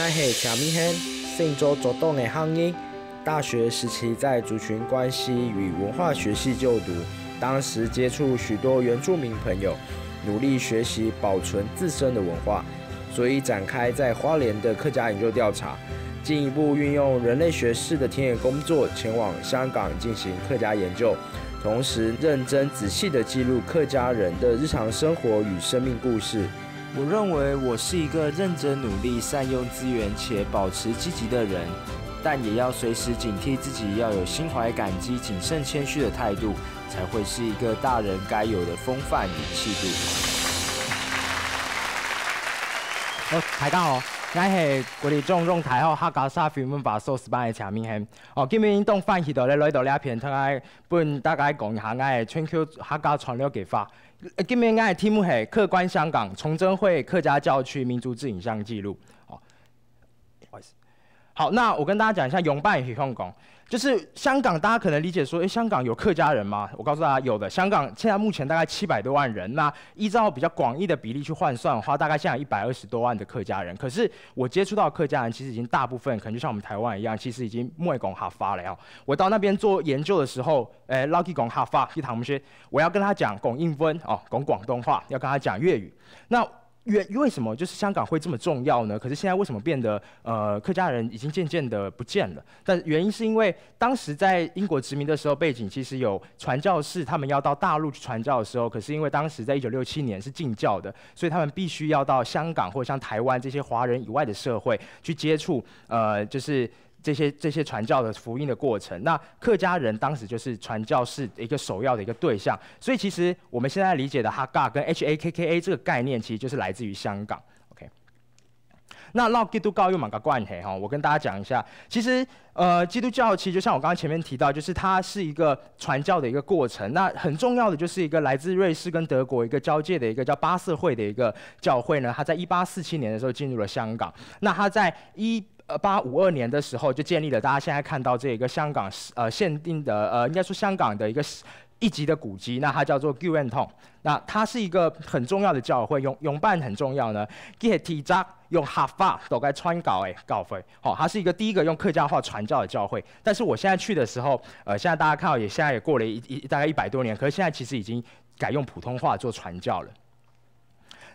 奈系赤面乡，信州左党嘅乡音。大学时期在族群关系与文化学系就读，当时接触许多原住民朋友，努力学习保存自身的文化，所以展开在花莲的客家研究调查。进一步运用人类学士的田野工作，前往香港进行客家研究，同时认真仔细的记录客家人的日常生活与生命故事。我认为我是一个认真努力、善用资源且保持积极的人，但也要随时警惕自己，要有心怀感激、谨慎谦虚的态度，才会是一个大人该有的风范与气度。哦，大家好，我是国立中正台学客家社会文化硕士班的陈明宪。哦，今日因当翻去到咧，来到呢一片，大概，不，大概讲一下，我系春秋客家传料技法。今年的题目是“客官香港重祯会客家教区民族志影像记录”。好，那我跟大家讲一下永伴香港，就是香港，大家可能理解说，哎，香港有客家人吗？我告诉大家，有的。香港现在目前大概七百多万人那依照比较广义的比例去换算的话，大概现在一百二十多万的客家人。可是我接触到客家人，其实已经大部分可能就像我们台湾一样，其实已经莫拱哈发了呀。我到那边做研究的时候，哎，老弟讲客家，一谈我们学，我要跟他讲拱英文哦，拱广东话，要跟他讲粤语，那。原为什么就是香港会这么重要呢？可是现在为什么变得呃客家人已经渐渐的不见了？但原因是因为当时在英国殖民的时候，背景其实有传教士，他们要到大陆去传教的时候，可是因为当时在一九六七年是禁教的，所以他们必须要到香港或像台湾这些华人以外的社会去接触，呃，就是。这些这些传教的福音的过程，那客家人当时就是传教士一个首要的一个对象，所以其实我们现在理解的哈嘎跟 Hakka 这个概念，其实就是来自于香港。OK，那老基督教又马个惯黑哈，我跟大家讲一下，其实呃，基督教其实就像我刚刚前面提到，就是它是一个传教的一个过程。那很重要的就是一个来自瑞士跟德国一个交界的一个叫巴色会的一个教会呢，它在一八四七年的时候进入了香港。那它在一呃，八五二年的时候就建立了，大家现在看到这个香港呃限定的呃，应该说香港的一个一级的古迹，那它叫做 Guentong，那它是一个很重要的教会，用用办很重要呢。Get 用哈家都该穿稿诶稿费好，它是一个第一个用客家话传教的教会。但是我现在去的时候，呃，现在大家看到也现在也过了一一大概一百多年，可是现在其实已经改用普通话做传教了。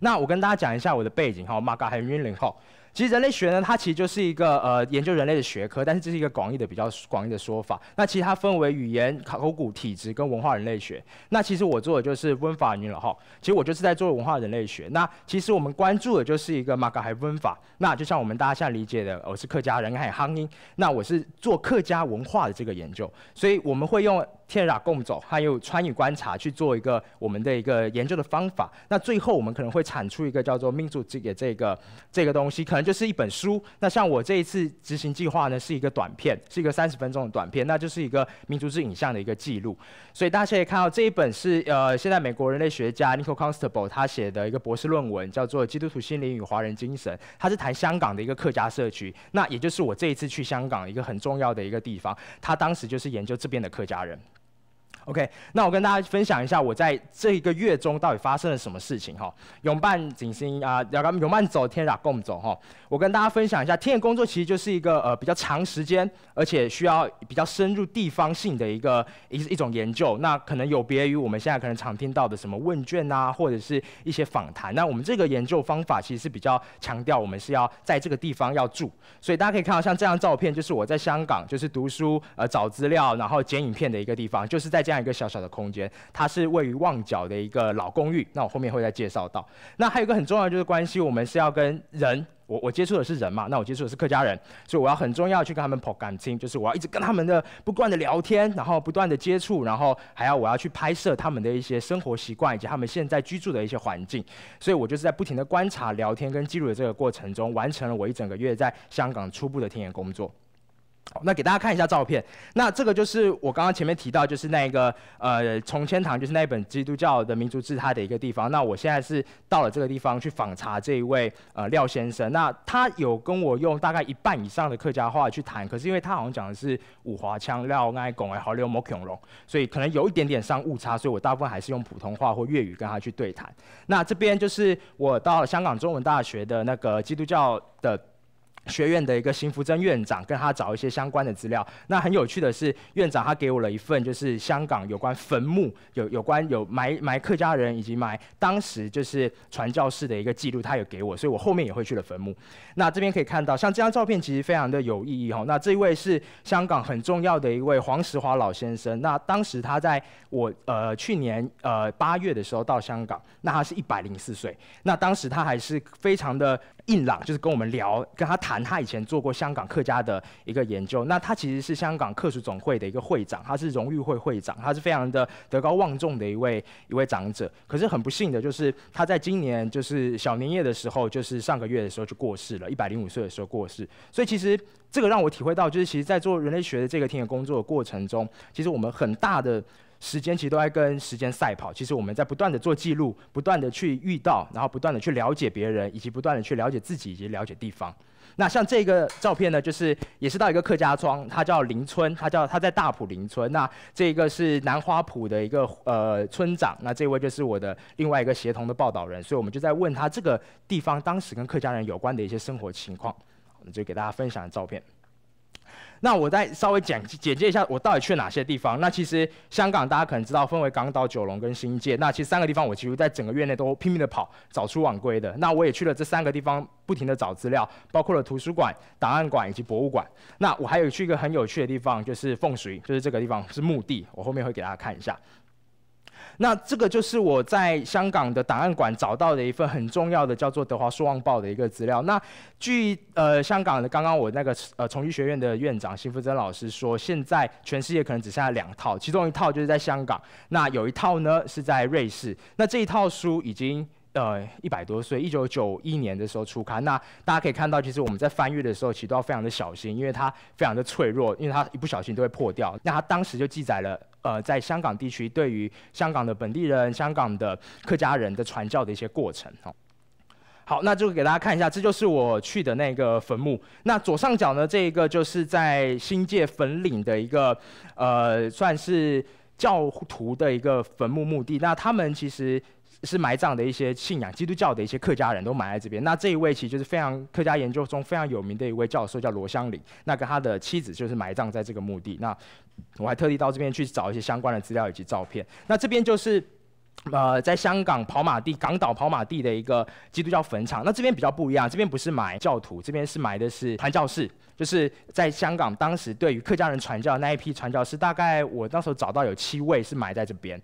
那我跟大家讲一下我的背景，好马嘎 god，还晕好。其实人类学呢，它其实就是一个呃研究人类的学科，但是这是一个广义的比较广义的说法。那其实它分为语言、考古、体质跟文化人类学。那其实我做的就是温法女了哈。其实我就是在做文化人类学。那其实我们关注的就是一个马卡还温法。那就像我们大家现在理解的，我是客家人还有夯音。那我是做客家文化的这个研究。所以我们会用天壤共走还有参与观察去做一个我们的一个研究的方法。那最后我们可能会产出一个叫做民主这个这个这个东西可能。就是一本书。那像我这一次执行计划呢，是一个短片，是一个三十分钟的短片，那就是一个民族之影像的一个记录。所以大家可以看到这一本是呃，现在美国人类学家 Nicole Constable 他写的一个博士论文，叫做《基督徒心灵与华人精神》，他是谈香港的一个客家社区。那也就是我这一次去香港一个很重要的一个地方，他当时就是研究这边的客家人。OK，那我跟大家分享一下我在这一个月中到底发生了什么事情哈。永伴景星啊，要跟永伴走，天涯共走哈。我跟大家分享一下，天眼工作其实就是一个呃比较长时间，而且需要比较深入地方性的一个一一种研究。那可能有别于我们现在可能常听到的什么问卷啊，或者是一些访谈。那我们这个研究方法其实是比较强调我们是要在这个地方要住，所以大家可以看到像这张照片就是我在香港，就是读书呃找资料，然后剪影片的一个地方，就是在。这样一个小小的空间，它是位于旺角的一个老公寓。那我后面会再介绍到。那还有一个很重要就是关系，我们是要跟人，我我接触的是人嘛，那我接触的是客家人，所以我要很重要去跟他们跑感情，就是我要一直跟他们的不断的聊天，然后不断的接触，然后还要我要去拍摄他们的一些生活习惯以及他们现在居住的一些环境。所以我就是在不停的观察、聊天跟记录的这个过程中，完成了我一整个月在香港初步的田野工作。那给大家看一下照片。那这个就是我刚刚前面提到，就是那个呃崇千堂，就是那本基督教的民族志他的一个地方。那我现在是到了这个地方去访查这一位呃廖先生。那他有跟我用大概一半以上的客家话去谈，可是因为他好像讲的是五华腔，廖爱拱哎好流莫恐龙，所以可能有一点点上误差，所以我大部分还是用普通话或粤语跟他去对谈。那这边就是我到香港中文大学的那个基督教的。学院的一个邢福珍院长，跟他找一些相关的资料。那很有趣的是，院长他给我了一份，就是香港有关坟墓有有关有埋埋客家人以及埋当时就是传教士的一个记录，他有给我，所以我后面也会去了坟墓。那这边可以看到，像这张照片其实非常的有意义哈。那这一位是香港很重要的一位黄石华老先生。那当时他在我呃去年呃八月的时候到香港，那他是一百零四岁。那当时他还是非常的。硬朗就是跟我们聊，跟他谈，他以前做过香港客家的一个研究。那他其实是香港客属总会的一个会长，他是荣誉会会长，他是非常的德高望重的一位一位长者。可是很不幸的就是他在今年就是小年夜的时候，就是上个月的时候就过世了，一百零五岁的时候过世。所以其实这个让我体会到，就是其实，在做人类学的这个田野工作的过程中，其实我们很大的。时间其实都在跟时间赛跑，其实我们在不断的做记录，不断的去遇到，然后不断的去了解别人，以及不断的去了解自己以及了解地方。那像这个照片呢，就是也是到一个客家庄，它叫林村，它叫它在大埔林村。那这个是南花埔的一个呃村长，那这位就是我的另外一个协同的报道人，所以我们就在问他这个地方当时跟客家人有关的一些生活情况，我们就给大家分享照片。那我再稍微简简介一下，我到底去了哪些地方。那其实香港大家可能知道，分为港岛、九龙跟新界。那其实三个地方，我几乎在整个月内都拼命的跑，早出晚归的。那我也去了这三个地方，不停的找资料，包括了图书馆、档案馆以及博物馆。那我还有去一个很有趣的地方，就是凤水，就是这个地方是墓地，我后面会给大家看一下。那这个就是我在香港的档案馆找到的一份很重要的，叫做《德华书报》的一个资料。那据呃香港的刚刚我那个呃崇基学院的院长辛福珍老师说，现在全世界可能只剩下两套，其中一套就是在香港，那有一套呢是在瑞士。那这一套书已经。呃，一百多岁，一九九一年的时候出刊。那大家可以看到，其实我们在翻阅的时候，其实都要非常的小心，因为它非常的脆弱，因为它一不小心就会破掉。那它当时就记载了，呃，在香港地区对于香港的本地人、香港的客家人的传教的一些过程。好，那就给大家看一下，这就是我去的那个坟墓。那左上角呢，这一个就是在新界粉岭的一个，呃，算是教徒的一个坟墓墓地。那他们其实。是埋葬的一些信仰基督教的一些客家人都埋在这边。那这一位其实就是非常客家研究中非常有名的一位教授，叫罗香林。那跟他的妻子就是埋葬在这个墓地。那我还特地到这边去找一些相关的资料以及照片。那这边就是呃，在香港跑马地港岛跑马地的一个基督教坟场。那这边比较不一样，这边不是埋教徒，这边是埋的是传教士。就是在香港当时对于客家人传教那一批传教士，大概我那时候找到有七位是埋在这边。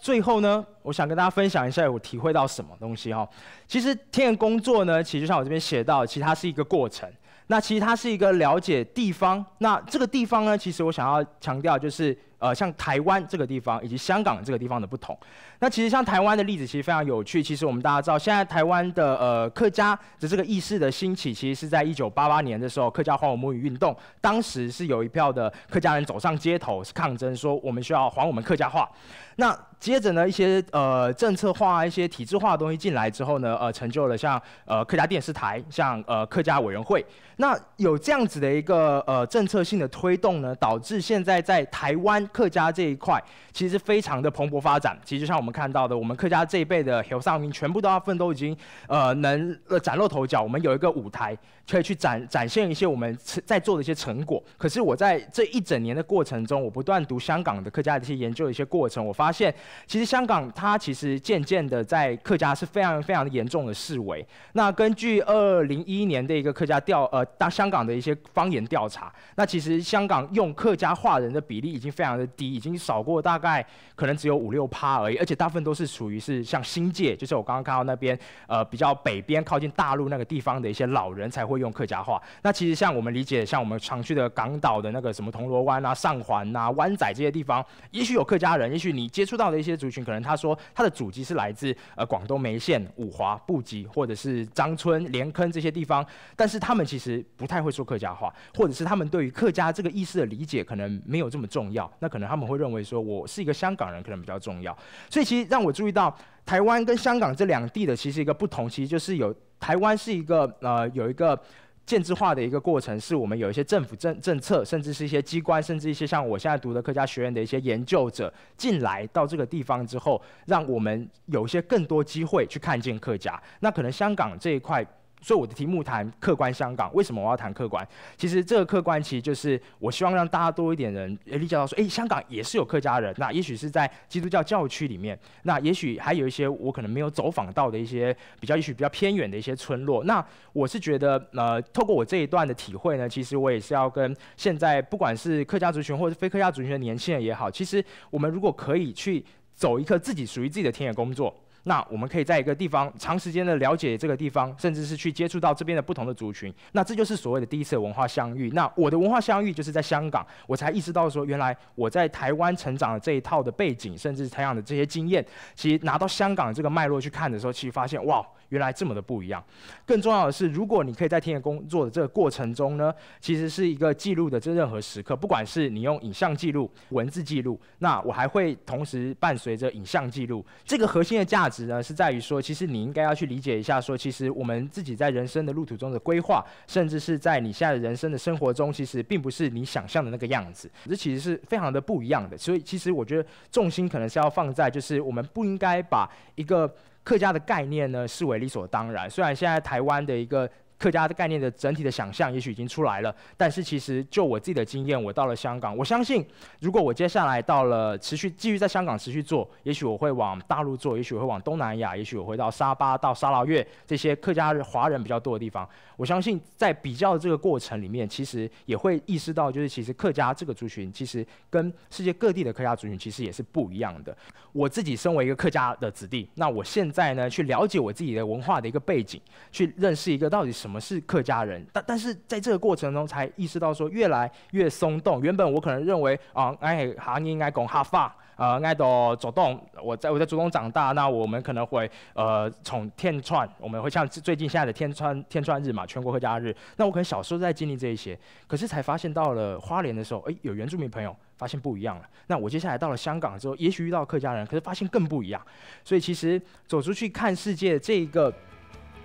最后呢，我想跟大家分享一下我体会到什么东西哈。其实天眼工作呢，其实就像我这边写到，其实它是一个过程。那其实它是一个了解地方。那这个地方呢，其实我想要强调就是，呃，像台湾这个地方以及香港这个地方的不同。那其实像台湾的例子其实非常有趣。其实我们大家知道，现在台湾的呃客家的这个意识的兴起，其实是在一九八八年的时候，客家还我母语运动。当时是有一票的客家人走上街头，是抗争说我们需要还我们客家话。那接着呢，一些呃政策化、一些体制化的东西进来之后呢，呃，成就了像呃客家电视台、像呃客家委员会。那有这样子的一个呃政策性的推动呢，导致现在在台湾客家这一块其实非常的蓬勃发展。其实像我们看到的，我们客家这一辈的后生明全部都要奋斗，已经呃能呃崭露头角。我们有一个舞台，可以去展展现一些我们在做的一些成果。可是我在这一整年的过程中，我不断读香港的客家的一些研究的一些过程，我发现。其实香港它其实渐渐的在客家是非常非常严重的示威。那根据二零一一年的一个客家调，呃，大香港的一些方言调查，那其实香港用客家话人的比例已经非常的低，已经少过大概可能只有五六趴而已。而且大部分都是属于是像新界，就是我刚刚看到那边呃比较北边靠近大陆那个地方的一些老人才会用客家话。那其实像我们理解，像我们常去的港岛的那个什么铜锣湾啊、上环啊、湾仔这些地方，也许有客家人，也许你接触到的。一些族群可能他说他的祖籍是来自呃广东梅县、五华、布吉或者是张村、连坑这些地方，但是他们其实不太会说客家话，或者是他们对于客家这个意思的理解可能没有这么重要，那可能他们会认为说我是一个香港人可能比较重要，所以其实让我注意到台湾跟香港这两地的其实一个不同，其实就是有台湾是一个呃有一个。建制化的一个过程，是我们有一些政府政政策，甚至是一些机关，甚至一些像我现在读的客家学院的一些研究者进来到这个地方之后，让我们有一些更多机会去看见客家。那可能香港这一块。所以我的题目谈客观香港，为什么我要谈客观？其实这个客观其实就是我希望让大家多一点人理解到说，诶，香港也是有客家人，那也许是在基督教教区里面，那也许还有一些我可能没有走访到的一些比较，也许比较偏远的一些村落。那我是觉得，呃，透过我这一段的体会呢，其实我也是要跟现在不管是客家族群或者非客家族群的年轻人也好，其实我们如果可以去走一个自己属于自己的田野工作。那我们可以在一个地方长时间的了解这个地方，甚至是去接触到这边的不同的族群，那这就是所谓的第一次文化相遇。那我的文化相遇就是在香港，我才意识到说，原来我在台湾成长的这一套的背景，甚至培养的这些经验，其实拿到香港这个脉络去看的时候，其实发现，哇。原来这么的不一样。更重要的是，如果你可以在天天工作的这个过程中呢，其实是一个记录的这任何时刻，不管是你用影像记录、文字记录，那我还会同时伴随着影像记录。这个核心的价值呢，是在于说，其实你应该要去理解一下，说其实我们自己在人生的路途中的规划，甚至是在你现在人生的生活中，其实并不是你想象的那个样子。这其实是非常的不一样的。所以，其实我觉得重心可能是要放在，就是我们不应该把一个。客家的概念呢，视为理所当然。虽然现在台湾的一个。客家的概念的整体的想象也许已经出来了，但是其实就我自己的经验，我到了香港，我相信如果我接下来到了持续继续在香港持续做，也许我会往大陆做，也许我会往东南亚，也许我会到沙巴到沙捞越这些客家华人比较多的地方。我相信在比较这个过程里面，其实也会意识到，就是其实客家这个族群其实跟世界各地的客家族群其实也是不一样的。我自己身为一个客家的子弟，那我现在呢去了解我自己的文化的一个背景，去认识一个到底是。什么是客家人？但但是在这个过程中，才意识到说越来越松动。原本我可能认为啊，哎，行像应该讲哈法啊，爱都走动。我在我在主动长大，那我们可能会呃从天川，我们会像最近现在的天川天川日嘛，全国客家日。那我可能小时候在经历这一些，可是才发现到了花莲的时候，哎，有原住民朋友发现不一样了。那我接下来到了香港之后，也许遇到客家人，可是发现更不一样。所以其实走出去看世界这一个。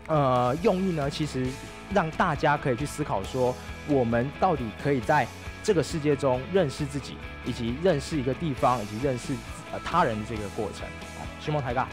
呃，用意呢，其实让大家可以去思考说，我们到底可以在这个世界中认识自己，以及认识一个地方，以及认识呃他人这个过程。希望台尬。